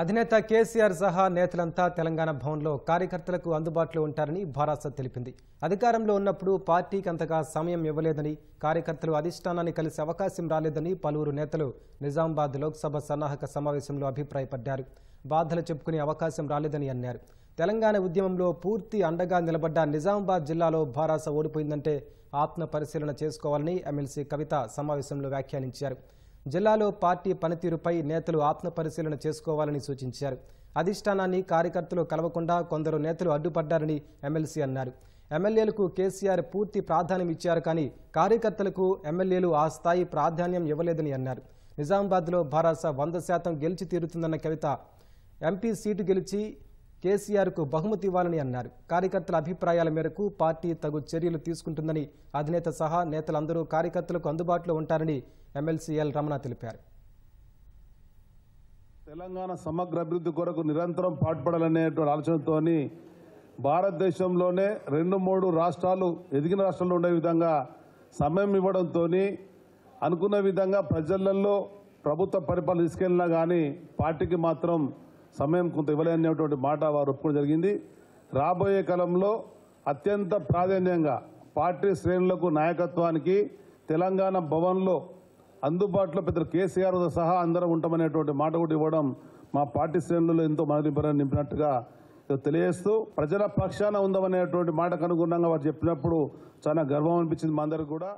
అధినేత కేసీఆర్ సహా నేతలంతా తెలంగాణ భవన్లో కార్యకర్తలకు అందుబాటులో ఉంటారని భారాస తెలిపింది అధికారంలో ఉన్నప్పుడు పార్టీకి అంతగా సమయం ఇవ్వలేదని కార్యకర్తలు అధిష్టానాన్ని కలిసే అవకాశం రాలేదని పలువురు నేతలు నిజామాబాద్ లోక్సభ సన్నాహక సమావేశంలో అభిప్రాయపడ్డారు బాధలు చెప్పుకునే అవకాశం రాలేదని అన్నారు తెలంగాణ ఉద్యమంలో పూర్తి అండగా నిలబడ్డ నిజామాబాద్ జిల్లాలో భారాస ఓడిపోయిందంటే ఆత్మ పరిశీలన చేసుకోవాలని ఎమ్మెల్సీ కవిత సమావేశంలో వ్యాఖ్యానించారు జిల్లాలో పార్టీ పనితీరుపై నేతలు ఆత్మపరిశీలన చేసుకోవాలని సూచించారు అధిష్టానాన్ని కార్యకర్తలు కలవకుండా కొందరు నేతలు అడ్డుపడ్డారని ఎమ్మెల్సీ అన్నారు ఎమ్మెల్యేలకు కేసీఆర్ పూర్తి ప్రాధాన్యం ఇచ్చారు కానీ కార్యకర్తలకు ఎమ్మెల్యేలు ఆ స్థాయి ప్రాధాన్యం ఇవ్వలేదని అన్నారు నిజామాబాద్లో భారాస వంద శాతం గెలిచి తీరుతుందన్న కవిత ఎంపీ సీటు గెలిచి కేసీఆర్కు బహుమతి ఇవ్వాలని అన్నారు కార్యకర్తల అభిప్రాయాల మేరకు పార్టీ తగు చర్యలు తీసుకుంటుందని అధినేత సహా నేతలందరూ కార్యకర్తలకు అందుబాటులో ఉంటారని ఎమ్మెల్సీ ఎల్ రమణ తెలిపారు తెలంగాణ సమగ్ర అభివృద్ధి కొరకు నిరంతరం పాటుపడాలనేటువంటి ఆలోచనతో భారతదేశంలోనే రెండు మూడు రాష్ట్రాలు ఎదిగిన రాష్ట్రాల్లో ఉండే విధంగా సమయం ఇవ్వడంతో అనుకున్న విధంగా ప్రజలలో ప్రభుత్వ పరిపాలన తీసుకెళ్ళినా కానీ పార్టీకి మాత్రం సమయం కొంత ఇవ్వలేనేటువంటి మాట వారు ఒప్పుకోవడం జరిగింది రాబోయే కాలంలో అత్యంత ప్రాధాన్యంగా పార్టీ శ్రేణులకు నాయకత్వానికి తెలంగాణ భవన్లో అందుబాటులో పెద్ద కేసీఆర్ సహా అందరం ఉంటామనేటువంటి మాట కూడా ఇవ్వడం మా పార్టీ శ్రేణులు ఎంతో మనదింపరని నింపినట్టుగా తెలియజేస్తూ ప్రజల పక్షాన ఉందామనేటువంటి మాటకు అనుగుణంగా వారు చెప్పినప్పుడు చాలా గర్వం అనిపించింది మా అందరికి కూడా